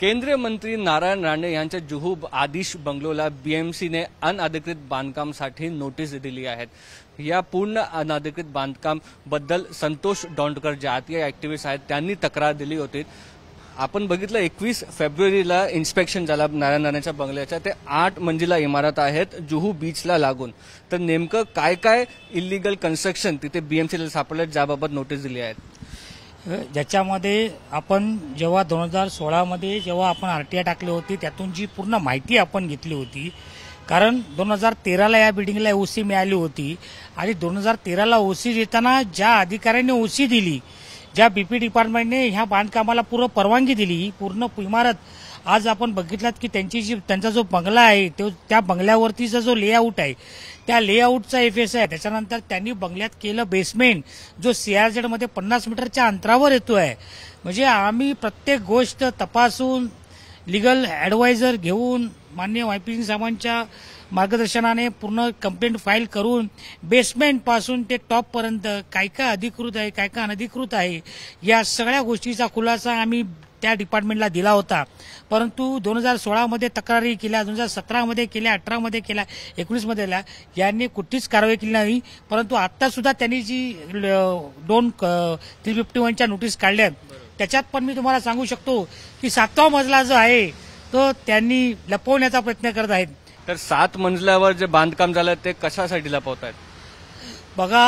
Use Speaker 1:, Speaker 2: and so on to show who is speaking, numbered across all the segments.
Speaker 1: केंद्रीय मंत्री नारायण राणे यांच्या जुहू आदिश बंगलोला बीएमसीने अनधिकृत बांधकामसाठी नोटीस दिली आहेत या पूर्ण अनधिकृत बांधकाम बद्दल संतोष डोंडकर जातीय ऍक्टिव्हिस्ट आहेत त्यांनी तक्रार दिली होती आपण बघितलं एकवीस फेब्रुवारीला इन्स्पेक्शन झाला नारायण राणेच्या बंगल्याच्या ते आठ मंजिला इमारत आहेत जुहू बीचला लागून तर नेमकं काय काय इलिगल कन्स्ट्रक्शन तिथे बीएमसीला सापडलं ज्याबाबत नोटीस दिली आहेत
Speaker 2: ज्याच्यामध्ये आपण जेव्हा दोन हजार सोळामध्ये जेव्हा आपण आरटीआय टाकली होती त्यातून जी पूर्ण माहिती आपण घेतली होती कारण दोन हजार तेराला या बिल्डिंगला ओसी मिळाली होती आणि दोन हजार तेराला ओसी देताना ज्या अधिकाऱ्यांनी ओसी दिली ज्या बीपी डिपार्टमेंटने ह्या बांधकामाला पूर्ण परवानगी दिली ही पूर्ण इमारत आज आपण बघितलात की त्यांची जी त्यांचा जो बंगला आहे तो त्या बंगल्यावरतीचा जो लेआउट आहे त्या लेआउटचा एफ एस आहे त्याच्यानंतर त्यांनी बंगल्यात केलं बेसमेंट जो सीआरझेडमध्ये पन्नास मीटरच्या अंतरावर येतो आहे म्हणजे आम्ही प्रत्येक गोष्ट तपासून लिगल ॲडवायझर घेऊन मान्य सिंग साहेबांच्या मार्गदर्शनाने पूर्ण कंप्लेंट फाईल करून बेसमेंट पासून ते टॉपपर्यंत काय काय अधिकृत आहे काय काय अनधिकृत आहे या सगळ्या गोष्टीचा खुलासा आम्ही त्या डिपार्टमेंटला दिला होता परंतु दोन हजार सोळामध्ये तक्रारी केल्या दोन हजार सतरामध्ये केल्या अठरामध्ये केल्या एकोणीसमध्ये केल्या यांनी कुठलीच कारवाई केली नाही परंतु आत्तासुद्धा त्यांनी जी दोन थ्री फिफ्टी वनच्या नोटीस काढल्या त्याच्यात पण मी तुम्हाला सांगू शकतो की सातवा मजला जो आहे तो त्यांनी लपवण्याचा प्रयत्न करत आहेत
Speaker 1: तर सात मंजल्यावर जे बांधकाम झालं ते कशासाठी लपवत आहेत
Speaker 2: बघा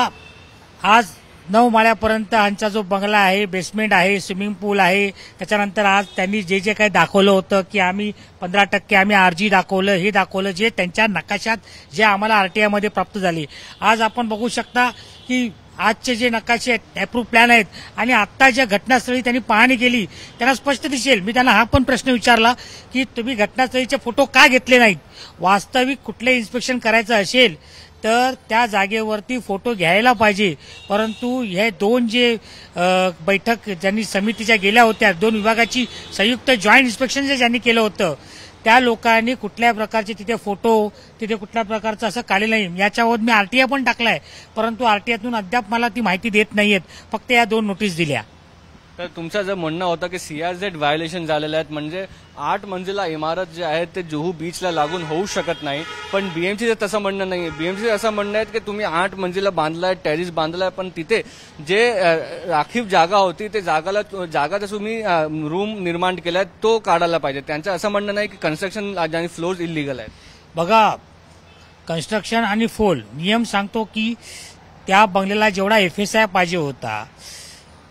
Speaker 2: आज नऊ माळ्यापर्यंत आमचा जो बंगला आहे बेसमेंट आहे स्विमिंग पूल आहे त्याच्यानंतर आज त्यांनी जे जे काही दाखवलं होतं की आम्ही पंधरा टक्के आम्ही आरजी दाखवलं हे दाखवलं जे त्यांच्या नकाशात जे आम्हाला आरटीआयमध्ये प्राप्त झाली आज आपण बघू शकता की आजचे जे नकाशे आहेत अप्रूव्ह प्लॅन आहेत आणि आता ज्या घटनास्थळी त्यांनी पाहणी केली त्यांना स्पष्ट दिसेल मी त्यांना हा पण प्रश्न विचारला की तुम्ही घटनास्थळीचे फोटो का घेतले नाहीत वास्तविक कुठले इन्स्पेक्शन करायचं असेल तर त्या जागेवरती फोटो घ्यायला पाहिजे परंतु हे दोन जे बैठक ज्यांनी समितीच्या गेल्या होत्या दोन विभागाची संयुक्त जॉईंट इन्स्पेक्शन जे ज्यांनी केलं होतं त्या लोकांनी कुठल्या प्रकारचे तिथे फोटो तिथे कुठल्या प्रकारचं असं काढलं नाही याच्यावर मी आरटीआय पण टाकलाय परंतु आरटीआयतून अद्याप मला ती माहिती देत नाहीयेत फक्त या दोन नोटीस दिल्या
Speaker 1: तर तुमचं जर म्हणणं होतं की सीआरझेड व्हायोलेशन झालेलं आहेत म्हणजे आठ मंजिला इमारत जे आहेत ते जुहू बीचला लागून होऊ शकत नाही पण बीएमसीचं तसं म्हणणं नाही बीएमसीचं असं म्हणणं आहे की तुम्ही आठ मंजिला बांधलाय टेरिस बांधलाय पण तिथे जे राखीव जागा होती ते जागाला जागा जसं तुम्ही रूम निर्माण केलाय तो काढायला पाहिजे त्यांचं असं म्हणणं नाही की कन्स्ट्रक्शन आणि फ्लोज
Speaker 2: इलिगल आहेत बघा कन्स्ट्रक्शन आणि फोल नियम सांगतो की त्या बंगल्याला जेवढा एफ एस आय पाहिजे होता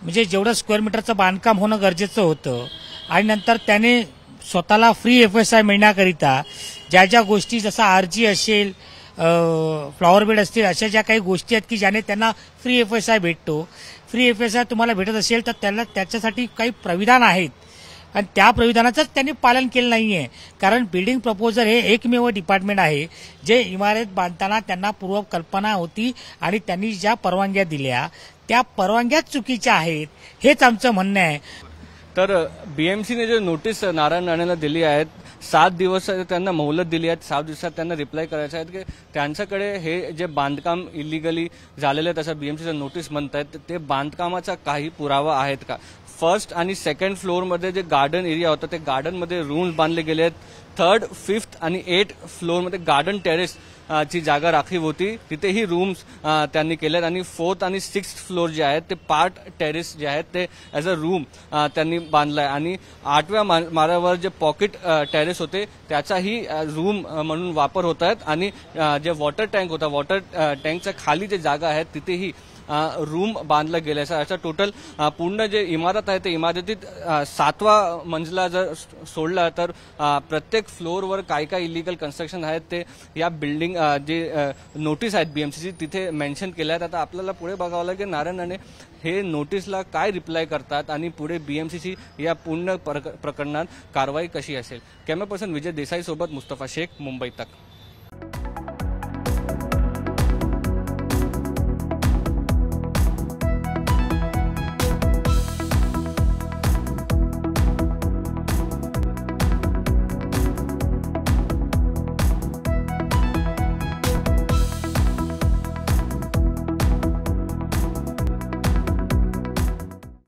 Speaker 2: म्हणजे जेवढं स्क्वेअर मीटरचं बांधकाम होणं गरजेचं होतं आणि नंतर त्याने स्वतःला फ्री एफ एस आय मिळण्याकरिता ज्या ज्या गोष्टी जसं आरजी असेल फ्लॉवर बेड असतील अशा ज्या काही गोष्टी आहेत की ज्याने त्यांना फ्री एफ एस आय भेटतो फ्री एफ एस आय तुम्हाला भेटत असेल तर त्याला त्याच्यासाठी काही प्रविधान आहेत आणि त्या प्रविधानाचंच त्यांनी पालन केलं नाही आहे कारण बिल्डिंग प्रपोजर हे एकमेव डिपार्टमेंट आहे जे इमारत बांधताना त्यांना पूर्व कल्पना होती आणि त्यांनी ज्या परवानग्या दिल्या त्या परवानग्याच चुकीच्या आहेत हेच आमचं म्हणणं आहे
Speaker 1: तर बीएमसीने जे नोटीस नारायण राणेला दिली आहेत सात दिवस त्यांना मोहलत दिली आहे सात दिवसात त्यांना रिप्लाय करायचं आहे की त्यांच्याकडे हे जे बांधकाम इलिगली झालेलं आहे तसं बीएमसीचं नोटीस म्हणत आहेत ते बांधकामाचा काही पुरावा आहेत का फर्स्ट आणि सेकंड फ्लोअरमध्ये जे गार्डन एरिया होता ते गार्डनमध्ये रूम्स बांधले गेले आहेत थर्ड फिफ्थ आणि एट फ्लोअरमध्ये गार्डन टेरेस ची जागा राखीव होती तिथेही रूम्स त्यांनी केल्यात आणि फोर्थ आणि सिक्स्थ फ्लोअर जे आहेत ते पार्ट टेरेस जे आहेत ते ॲज अ रूम त्यांनी बांधलाय आणि आठव्या मारावर जे पॉकेट टेरेस होते त्याचाही रूम म्हणून वापर होत आहेत आणि जे वॉटर टँक होता वॉटर टँकच्या खाली जे जागा आहेत तिथेही रूम बांधला गेल्याचा असं टोटल पूर्ण जे इमारत आहे ते इमारतीत सातवा मंजला जर सोडला तर प्रत्येक फ्लोअरवर काय काय इलिगल कन्स्ट्रक्शन आहेत ते या बिल्डिंग जे नोटीस आहेत बीएमसीची तिथे मेन्शन केल्या आहेत आता आपल्याला पुढे बघावं लागेल नारायण हे नोटीसला काय रिप्लाय करतात आणि पुढे बीएमसीची या पूर्ण प्रकरणात कारवाई कशी असेल कॅमेरा पर्सन विजय देसाई सोबत मुस्तफा शेख मुंबई तक